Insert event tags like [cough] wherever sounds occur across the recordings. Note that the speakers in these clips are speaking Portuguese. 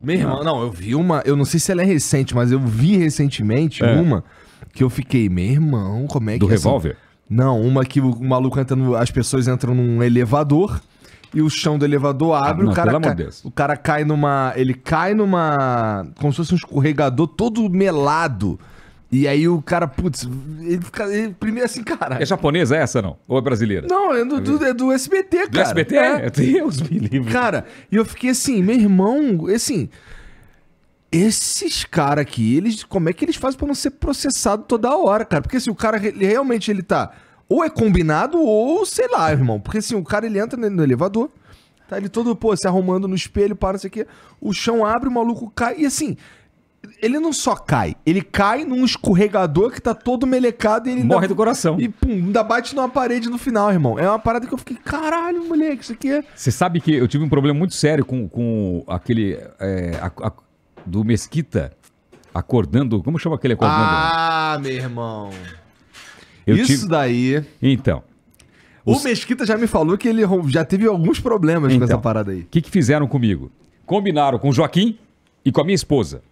Meu irmão, não, eu vi uma, eu não sei se ela é recente, mas eu vi recentemente é. uma que eu fiquei, meu irmão, como é que Do é revólver? Não, uma que o maluco entra no, as pessoas entram num elevador e o chão do elevador ah, abre, ah, não, o cara cai, Deus. o cara cai numa, ele cai numa como se fosse um escorregador todo melado. E aí o cara, putz, ele, fica, ele primeiro assim, cara. É japonesa essa, não? Ou é brasileira? Não, é do, do, é do SBT, cara. Do SBT? É. é. Deus me livre. Cara, e eu fiquei assim, meu irmão, assim. Esses caras aqui, eles, como é que eles fazem para não ser processado toda hora, cara? Porque assim, o cara ele, realmente ele tá. Ou é combinado, ou sei lá, irmão. Porque assim, o cara ele entra no elevador, tá ele todo, pô, se arrumando no espelho, para, não sei o quê. O chão abre, o maluco cai. E assim, ele não só cai, ele cai num escorregador que tá todo melecado e ele. Morre ainda, do coração. E pum, ainda bate numa parede no final, irmão. É uma parada que eu fiquei, caralho, moleque, isso aqui é. Você sabe que eu tive um problema muito sério com, com aquele. É, a, a, do Mesquita acordando. Como chama aquele acordando? Ah, meu irmão. Eu isso tive... daí. Então. Os... O Mesquita já me falou que ele já teve alguns problemas então, com essa então, parada aí. O que, que fizeram comigo? Combinaram com o Joaquim e com a minha esposa.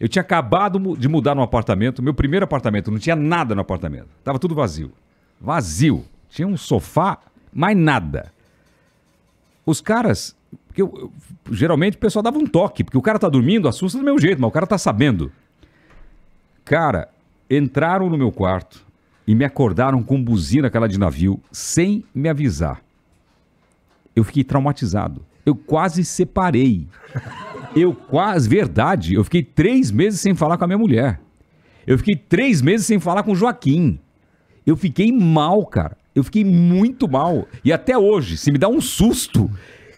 Eu tinha acabado de mudar no apartamento, meu primeiro apartamento, não tinha nada no apartamento. Tava tudo vazio. Vazio. Tinha um sofá, mais nada. Os caras, porque eu, eu, geralmente o pessoal dava um toque, porque o cara tá dormindo, assusta do meu jeito, mas o cara tá sabendo. Cara, entraram no meu quarto e me acordaram com buzina aquela de navio, sem me avisar. Eu fiquei traumatizado eu quase separei. Eu quase, verdade, eu fiquei três meses sem falar com a minha mulher. Eu fiquei três meses sem falar com o Joaquim. Eu fiquei mal, cara. Eu fiquei muito mal. E até hoje, se me dá um susto,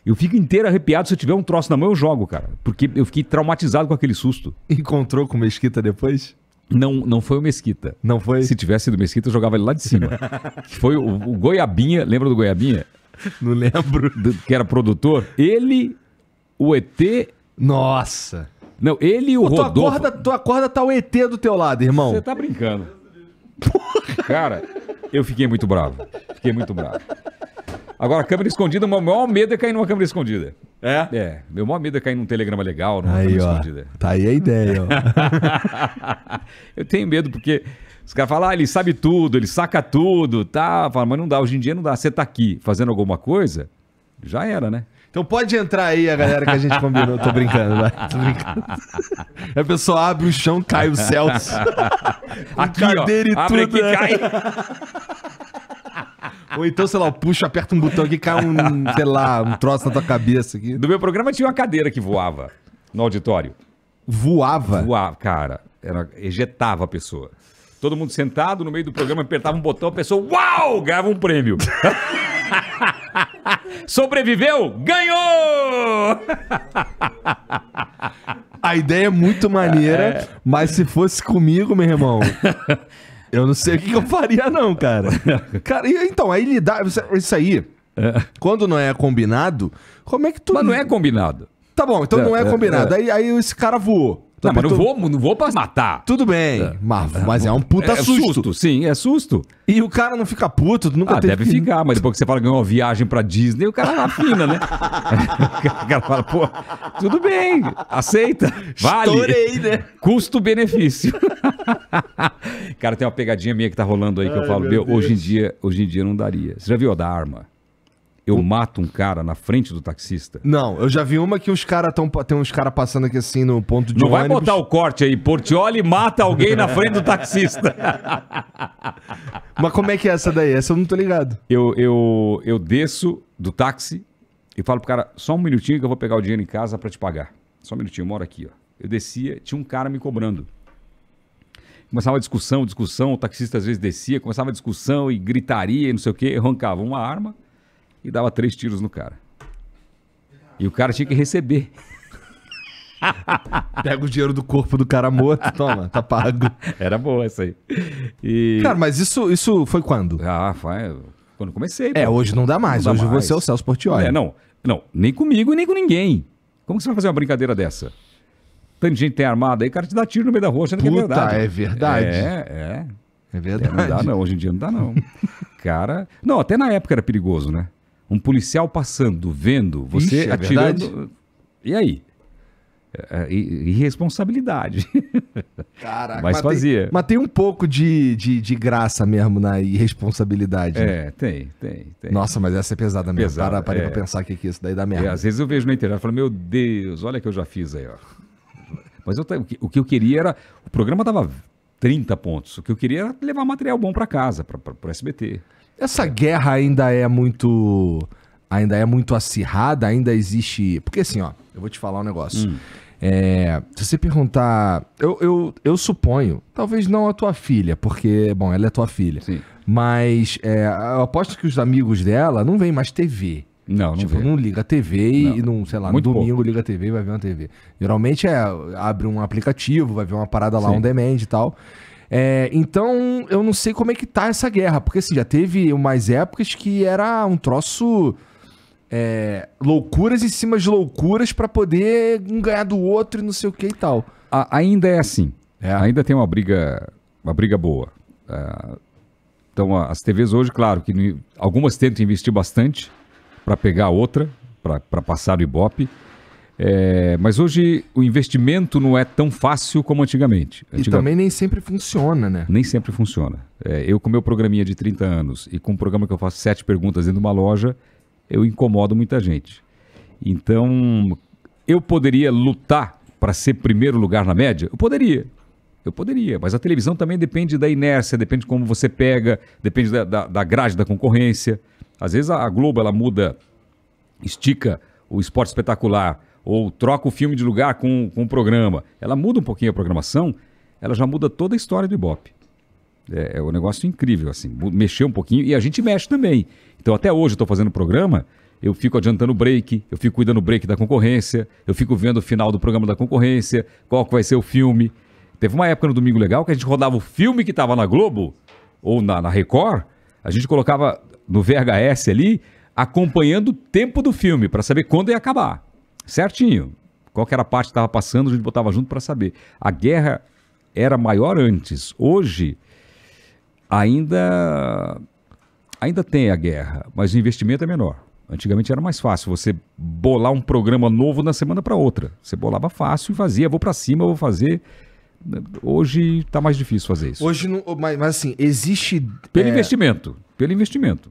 eu fico inteiro arrepiado. Se eu tiver um troço na mão, eu jogo, cara. Porque eu fiquei traumatizado com aquele susto. Encontrou com o Mesquita depois? Não, não foi o Mesquita. Não foi? Se tivesse sido Mesquita, eu jogava ele lá de cima. [laughs] foi o, o Goiabinha, lembra do Goiabinha? [laughs] Não lembro. que era produtor. Ele, o ET. Nossa! Não, ele e o Pô, Rodolfo. Tu acorda tua tá o ET do teu lado, irmão. Você tá brincando. Porra. Cara, eu fiquei muito bravo. Fiquei muito bravo. Agora, câmera escondida, meu maior medo é cair numa câmera escondida. É? É. Meu maior medo é cair num telegrama legal, numa aí, câmera ó, escondida. Tá aí a ideia, ó. [laughs] eu tenho medo porque os caras falam, ah, ele sabe tudo, ele saca tudo, tá? Fala, mas não dá, hoje em dia não dá. Você tá aqui fazendo alguma coisa, já era, né? Então pode entrar aí a galera que a gente combinou. Tô brincando, vai. Tô brincando. A [laughs] é, pessoa abre o chão, cai o Celso. [laughs] A cadeira e abre tudo. Aqui, né? cai. [laughs] Ou então, sei lá, puxa, aperta um botão aqui, cai um, sei lá, um troço na tua cabeça aqui. No meu programa tinha uma cadeira que voava no auditório. Voava? Voava, cara. Era, ejetava a pessoa todo mundo sentado no meio do programa, apertava um botão, a pessoa, uau, ganhava um prêmio. [laughs] Sobreviveu? Ganhou! [laughs] A ideia é muito maneira, é. mas se fosse comigo, meu irmão. [laughs] eu não sei o que eu faria, não, cara. Cara, então, aí lidar. Isso aí, é. quando não é combinado, como é que tu. Mas não é combinado. Tá bom, então é, não é, é combinado. É. Aí, aí esse cara voou. Não, mas não vou, não vou pra matar. Tudo bem, é. Mas, é, mas é um puta é, é, susto. susto. Sim, é susto. E o cara não fica puto, nunca ah, deve que... ficar, mas depois que você fala que ganhou uma viagem pra Disney, o cara afina, né? [laughs] o cara fala, pô, tudo bem, aceita, vale. Estourei, né? Custo-benefício. [laughs] cara, tem uma pegadinha minha que tá rolando aí que Ai, eu falo, meu, meu hoje, em dia, hoje em dia não daria. Você já viu a da arma? eu mato um cara na frente do taxista. Não, eu já vi uma que os caras estão. Tem uns caras passando aqui assim no ponto de. Não ônibus. vai botar o corte aí, Portioli mata alguém na frente do taxista. [laughs] Mas como é que é essa daí? Essa eu não tô ligado. Eu, eu, eu desço do táxi e falo pro cara, só um minutinho que eu vou pegar o dinheiro em casa para te pagar. Só um minutinho, mora aqui, ó. Eu descia, tinha um cara me cobrando. Começava a discussão, discussão, o taxista às vezes descia, começava a discussão e gritaria e não sei o quê, eu arrancava uma arma e dava três tiros no cara. E o cara tinha que receber. [laughs] Pega o dinheiro do corpo do cara morto, toma, tá pago. Era boa essa aí. E... Cara, mas isso, isso foi quando? Ah, foi quando comecei. É, pô. hoje não dá mais. Não hoje dá mais. você é o Celso Portioli. É, não, não, nem comigo nem com ninguém. Como que você vai fazer uma brincadeira dessa? Tanto de gente tem armada aí, o cara te dá tiro no meio da rua, achando Puta, que é verdade. é verdade. É, é. É verdade. É, não dá não, hoje em dia não dá não. [laughs] cara, não, até na época era perigoso, né? um policial passando, vendo, você Ixi, é atirando. Verdade? e aí? É, é, irresponsabilidade. [laughs] Caraca, mas, mas fazia. Tem, mas tem um pouco de, de, de, graça mesmo na irresponsabilidade. Né? É, né? tem, tem, tem, Nossa, mas essa é pesada mesmo. Pesada, para, parei é. pra pensar que, que isso daí dá merda. É, às vezes eu vejo na internet e falo, meu Deus, olha o que eu já fiz aí, ó. Mas eu, o, que, o que eu queria era. O programa tava 30 pontos. O que eu queria era levar material bom para casa, para o SBT. Essa guerra ainda é muito ainda é muito acirrada, ainda existe. Porque assim, ó, eu vou te falar um negócio. Hum. É, se você perguntar, eu, eu, eu suponho, talvez não a tua filha, porque, bom, ela é tua filha. Sim. Mas é, eu aposto que os amigos dela não veem mais TV. Não, não tipo, vê. não liga a TV e não, sei lá, Muito no domingo pouco. liga a TV e vai ver uma TV. Geralmente é abre um aplicativo, vai ver uma parada lá, Sim. um demand e tal. É, então, eu não sei como é que tá essa guerra, porque assim, já teve umas épocas que era um troço. É, loucuras em cima de loucuras para poder um ganhar do outro e não sei o que e tal. A, ainda é assim. É. Ainda tem uma briga, uma briga boa. É, então, as TVs hoje, claro, que algumas tentam investir bastante para pegar outra, para passar o Ibope. É, mas hoje o investimento não é tão fácil como antigamente. Antiga... E também nem sempre funciona, né? Nem sempre funciona. É, eu com meu programinha de 30 anos e com um programa que eu faço sete perguntas dentro de uma loja, eu incomodo muita gente. Então, eu poderia lutar para ser primeiro lugar na média? Eu poderia. Eu poderia, mas a televisão também depende da inércia, depende de como você pega, depende da, da, da grade da concorrência. Às vezes a Globo ela muda, estica o esporte espetacular, ou troca o filme de lugar com, com o programa. Ela muda um pouquinho a programação, ela já muda toda a história do Ibope. É, é um negócio incrível, assim, mexer um pouquinho e a gente mexe também. Então até hoje eu estou fazendo programa, eu fico adiantando o break, eu fico cuidando do break da concorrência, eu fico vendo o final do programa da concorrência, qual que vai ser o filme. Teve uma época no Domingo Legal que a gente rodava o filme que tava na Globo ou na, na Record, a gente colocava no VHS ali, acompanhando o tempo do filme para saber quando ia acabar. Certinho. Qual era a parte que estava passando, a gente botava junto para saber. A guerra era maior antes. Hoje ainda ainda tem a guerra, mas o investimento é menor. Antigamente era mais fácil você bolar um programa novo na semana para outra. Você bolava fácil e fazia, vou para cima, vou fazer Hoje está mais difícil fazer isso. Hoje, não, mas, mas assim, existe. Pelo é... investimento. Pelo investimento.